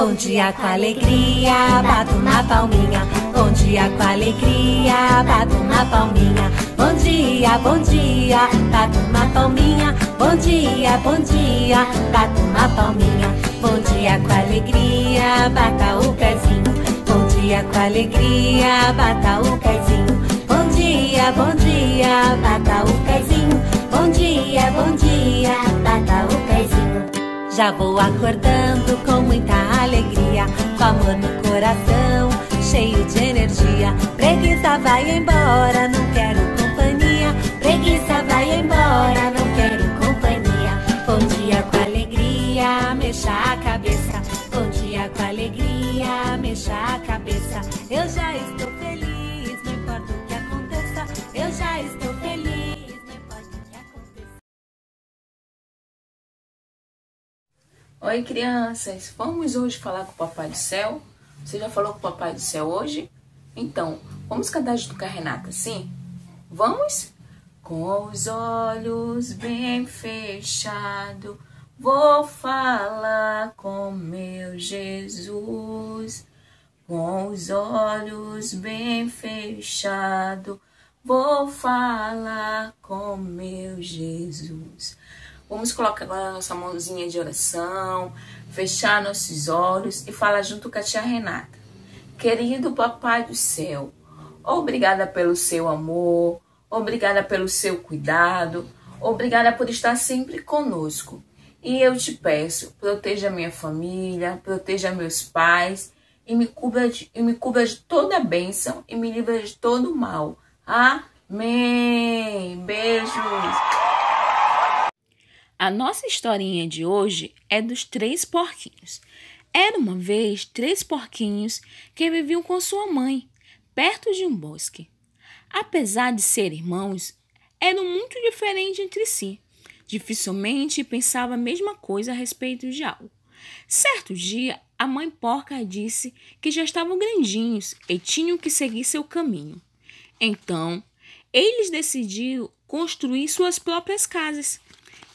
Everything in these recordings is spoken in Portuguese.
Bom dia com alegria, bato na palminha. Bom dia com alegria, bato na palminha. Bom dia, bom dia, bato na palminha. Bom dia, bom dia, bato na palminha. Bom dia com alegria, bata o pezinho. Bom dia com alegria, bata o pezinho. Bom dia, bom dia, bata o pezinho. Bom dia, bom dia, bata o já vou acordando com muita alegria, com amor no coração, cheio de energia. Preguiça vai embora, não quero companhia. Preguiça vai embora, não quero companhia. Bom dia com alegria, mexa a cabeça. Bom dia com alegria, mexa a cabeça. Eu já estou feliz. Oi, crianças! Vamos hoje falar com o Papai do Céu? Você já falou com o Papai do Céu hoje? Então, vamos cantar junto com a Renata, sim? Vamos? Com os olhos bem fechados, vou falar com meu Jesus. Com os olhos bem fechados, vou falar com meu Jesus. Vamos colocar nossa mãozinha de oração, fechar nossos olhos e falar junto com a tia Renata. Querido Papai do Céu, obrigada pelo seu amor, obrigada pelo seu cuidado, obrigada por estar sempre conosco. E eu te peço, proteja minha família, proteja meus pais e me cubra de, e me cubra de toda a bênção e me livra de todo o mal. Amém. Beijos. A nossa historinha de hoje é dos três porquinhos. Era uma vez três porquinhos que viviam com sua mãe, perto de um bosque. Apesar de serem irmãos, eram muito diferentes entre si. Dificilmente pensava a mesma coisa a respeito de algo. Certo dia, a mãe porca disse que já estavam grandinhos e tinham que seguir seu caminho. Então, eles decidiram construir suas próprias casas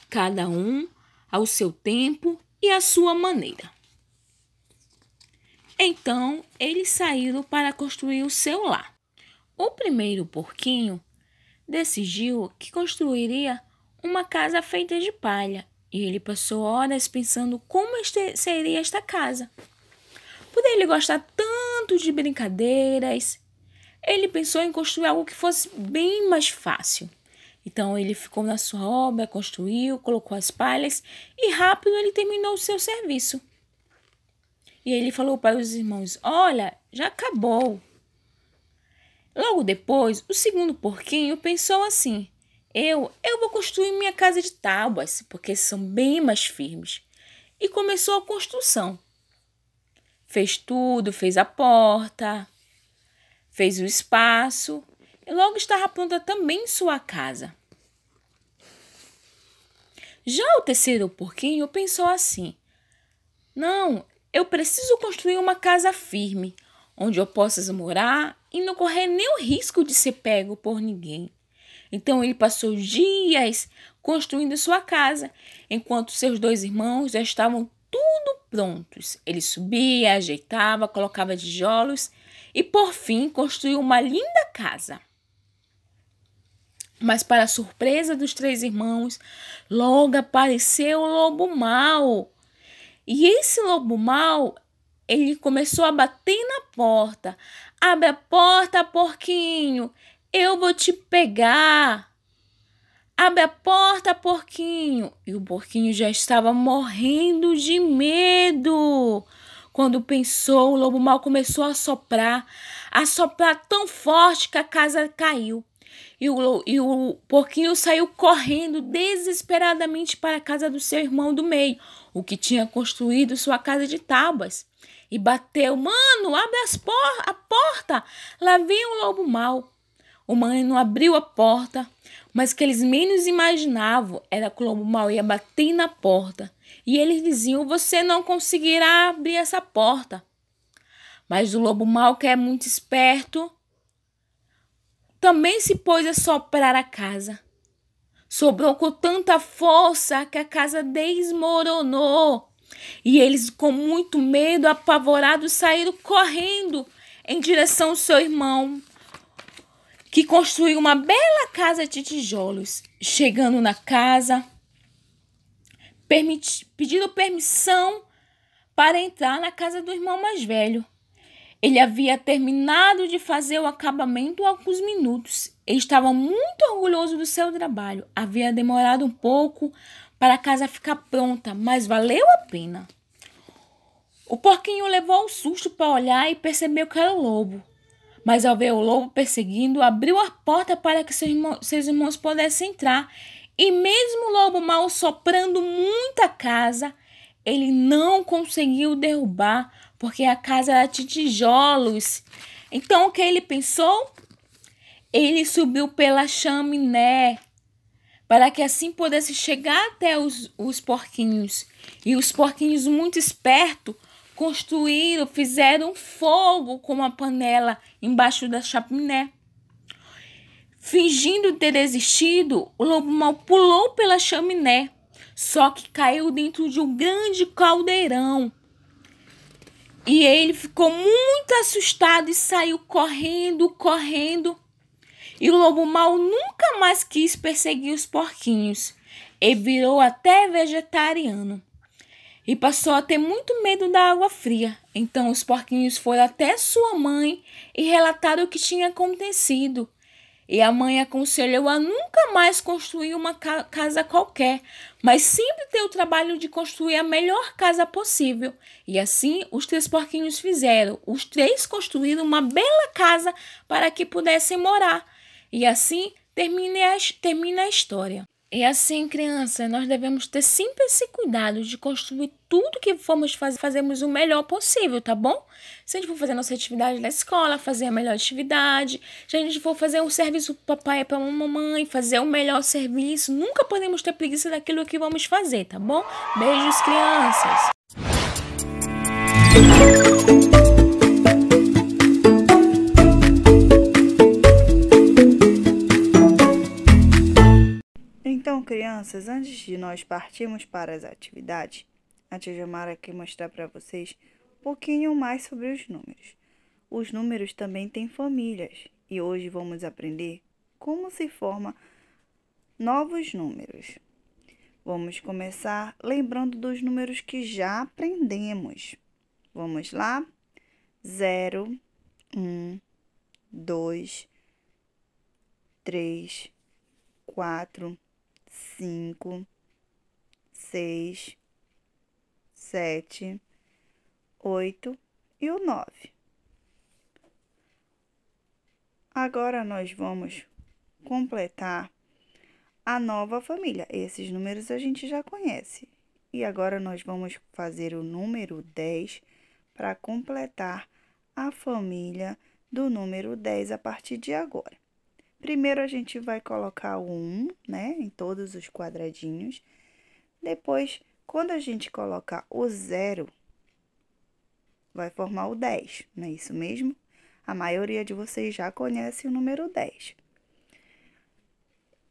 cada um ao seu tempo e à sua maneira. Então eles saíram para construir o seu lar. O primeiro porquinho decidiu que construiria uma casa feita de palha e ele passou horas pensando como este seria esta casa. Por ele gostar tanto de brincadeiras, ele pensou em construir algo que fosse bem mais fácil. Então ele ficou na sua obra, construiu, colocou as palhas e rápido ele terminou o seu serviço. E ele falou para os irmãos: Olha, já acabou. Logo depois, o segundo porquinho pensou assim: Eu, eu vou construir minha casa de tábuas, porque são bem mais firmes. E começou a construção. Fez tudo, fez a porta, fez o espaço e logo estava pronta também sua casa. Já o terceiro porquinho pensou assim: Não, eu preciso construir uma casa firme, onde eu possa morar e não correr nenhum risco de ser pego por ninguém. Então ele passou dias construindo sua casa, enquanto seus dois irmãos já estavam tudo prontos. Ele subia, ajeitava, colocava tijolos e por fim construiu uma linda casa. Mas, para a surpresa dos três irmãos, logo apareceu o lobo mau. E esse lobo mau, ele começou a bater na porta. Abre a porta, porquinho, eu vou te pegar. Abre a porta, porquinho. E o porquinho já estava morrendo de medo. Quando pensou, o lobo mau começou a soprar, a soprar tão forte que a casa caiu e o, e o porquinho saiu correndo desesperadamente para a casa do seu irmão do meio, o que tinha construído sua casa de tábuas. E bateu: Mano, abre as por a porta! Lá vem um lobo mau. O mano abriu a porta, mas que eles menos imaginavam era que o lobo mau ia bater na porta. E eles diziam: Você não conseguirá abrir essa porta. Mas o lobo mau, que é muito esperto, também se pôs a soprar a casa. Sobrou com tanta força que a casa desmoronou. E eles, com muito medo, apavorados, saíram correndo em direção ao seu irmão, que construiu uma bela casa de tijolos. Chegando na casa, permiti- pediram permissão para entrar na casa do irmão mais velho. Ele havia terminado de fazer o acabamento há alguns minutos. Ele estava muito orgulhoso do seu trabalho. Havia demorado um pouco para a casa ficar pronta, mas valeu a pena. O porquinho levou um susto para olhar e percebeu que era o lobo. Mas ao ver o lobo perseguindo, abriu a porta para que seus, irmão, seus irmãos pudessem entrar. E mesmo o lobo mal soprando muita casa, ele não conseguiu derrubar porque a casa era de tijolos. Então o que ele pensou? Ele subiu pela chaminé para que assim pudesse chegar até os, os porquinhos. E os porquinhos, muito espertos, construíram, fizeram fogo com uma panela embaixo da chaminé. Fingindo ter desistido, o lobo mal pulou pela chaminé, só que caiu dentro de um grande caldeirão e ele ficou muito assustado e saiu correndo, correndo. E o lobo mau nunca mais quis perseguir os porquinhos. Ele virou até vegetariano. E passou a ter muito medo da água fria. Então os porquinhos foram até sua mãe e relataram o que tinha acontecido. E a mãe aconselhou a nunca mais construir uma ca casa qualquer, mas sempre ter o trabalho de construir a melhor casa possível. E assim os três porquinhos fizeram. Os três construíram uma bela casa para que pudessem morar. E assim termina a, termina a história. E assim, criança, nós devemos ter sempre esse cuidado de construir tudo que formos fazer, fazemos o melhor possível, tá bom? Se a gente for fazer a nossa atividade na escola, fazer a melhor atividade, se a gente for fazer o um serviço pro papai e pra mamãe, fazer o melhor serviço, nunca podemos ter preguiça daquilo que vamos fazer, tá bom? Beijos, crianças! crianças, antes de nós partirmos para as atividades, a tia Jamara aqui mostrar para vocês um pouquinho mais sobre os números. Os números também têm famílias e hoje vamos aprender como se forma novos números. Vamos começar lembrando dos números que já aprendemos. Vamos lá? 0, 1, 2, 3, 4, cinco, seis, sete, oito e o nove. Agora nós vamos completar a nova família. Esses números a gente já conhece. E agora nós vamos fazer o número 10 para completar a família do número 10 a partir de agora. Primeiro a gente vai colocar um, né, em todos os quadradinhos. Depois, quando a gente colocar o zero, vai formar o 10, não é isso mesmo? A maioria de vocês já conhece o número 10.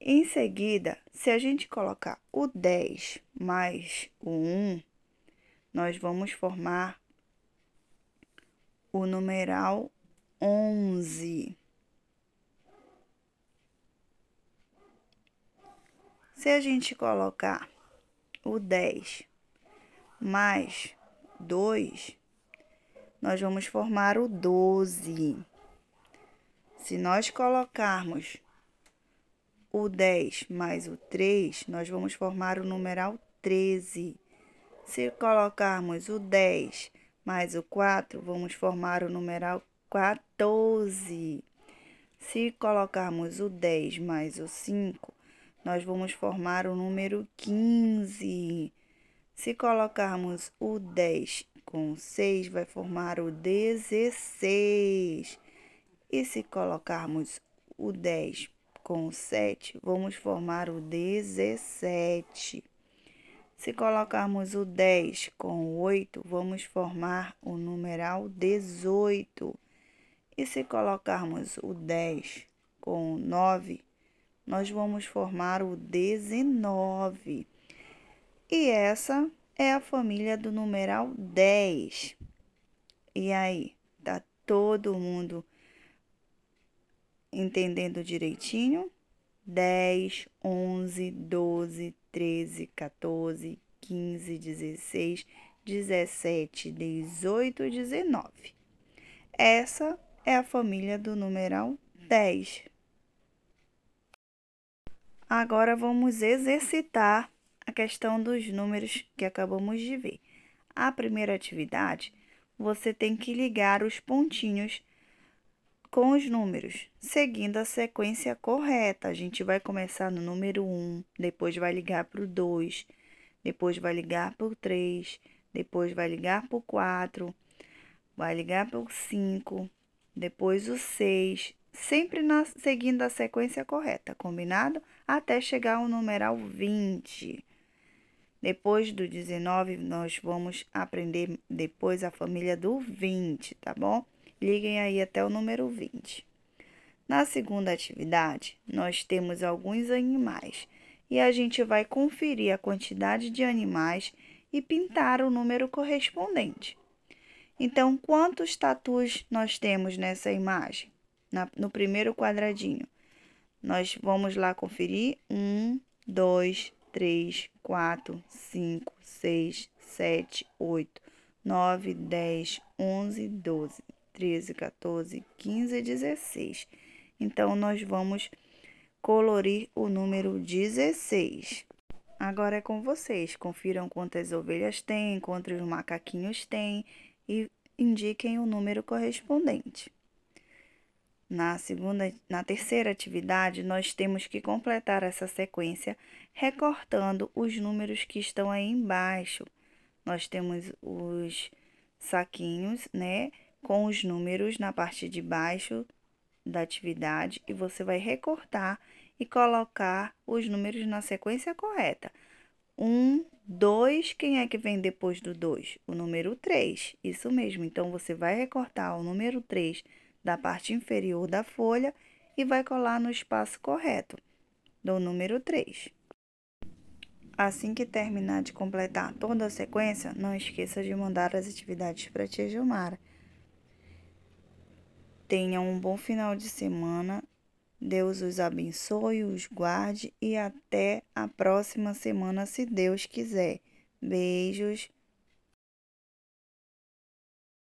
Em seguida, se a gente colocar o 10 mais o 1, nós vamos formar o numeral 11. Se a gente colocar o 10 mais 2, nós vamos formar o 12. Se nós colocarmos o 10 mais o 3, nós vamos formar o numeral 13. Se colocarmos o 10 mais o 4, vamos formar o numeral 14. Se colocarmos o 10 mais o 5, nós vamos formar o número 15. Se colocarmos o 10 com 6, vai formar o 16. E se colocarmos o 10 com 7, vamos formar o 17. Se colocarmos o 10 com 8, vamos formar o numeral 18. E se colocarmos o 10 com 9, nós vamos formar o 19. E essa é a família do numeral 10. E aí, tá todo mundo entendendo direitinho? 10, 11, 12, 13, 14, 15, 16, 17, 18, 19. Essa é a família do numeral 10. Agora vamos exercitar a questão dos números que acabamos de ver. A primeira atividade, você tem que ligar os pontinhos com os números, seguindo a sequência correta. A gente vai começar no número 1, depois vai ligar para o 2, depois vai ligar para o 3, depois vai ligar para o 4, vai ligar para o 5, depois o 6, sempre na, seguindo a sequência correta, combinado? Até chegar ao numeral 20. Depois do 19, nós vamos aprender depois a família do 20, tá bom? Liguem aí até o número 20. Na segunda atividade, nós temos alguns animais e a gente vai conferir a quantidade de animais e pintar o número correspondente. Então, quantos tatus nós temos nessa imagem? na, no primeiro quadradinho. Nós vamos lá conferir. Um, dois, três, quatro, cinco, seis, sete, oito, nove, dez, onze, doze, treze, 14, quinze, dezesseis. Então, nós vamos colorir o número 16. Agora é com vocês. Confiram quantas ovelhas têm, quantos macaquinhos têm e indiquem o número correspondente. Na segunda, na terceira atividade, nós temos que completar essa sequência recortando os números que estão aí embaixo. Nós temos os saquinhos, né, com os números na parte de baixo da atividade e você vai recortar e colocar os números na sequência correta. 1, 2, quem é que vem depois do 2? O número 3, isso mesmo. Então, você vai recortar o número 3 da parte inferior da folha e vai colar no espaço correto, do número 3. Assim que terminar de completar toda a sequência, não esqueça de mandar as atividades para a tia Gilmara. Tenha um bom final de semana. Deus os abençoe, os guarde e até a próxima semana, se Deus quiser. Beijos.